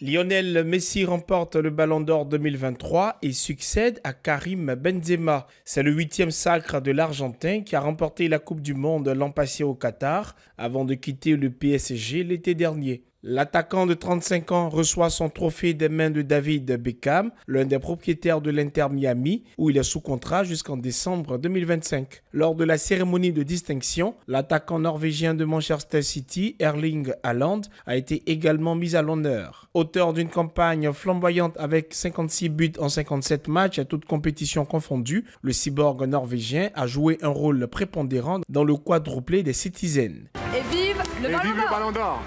Lionel Messi remporte le Ballon d'Or 2023 et succède à Karim Benzema. C'est le huitième sacre de l'Argentin qui a remporté la Coupe du Monde l'an passé au Qatar avant de quitter le PSG l'été dernier. L'attaquant de 35 ans reçoit son trophée des mains de David Beckham, l'un des propriétaires de l'Inter Miami, où il est sous contrat jusqu'en décembre 2025. Lors de la cérémonie de distinction, l'attaquant norvégien de Manchester City, Erling Haaland, a été également mis à l'honneur. Auteur d'une campagne flamboyante avec 56 buts en 57 matchs à toutes compétitions confondues, le cyborg norvégien a joué un rôle prépondérant dans le quadruplé des Citizens. Et vive le Ballon d'Or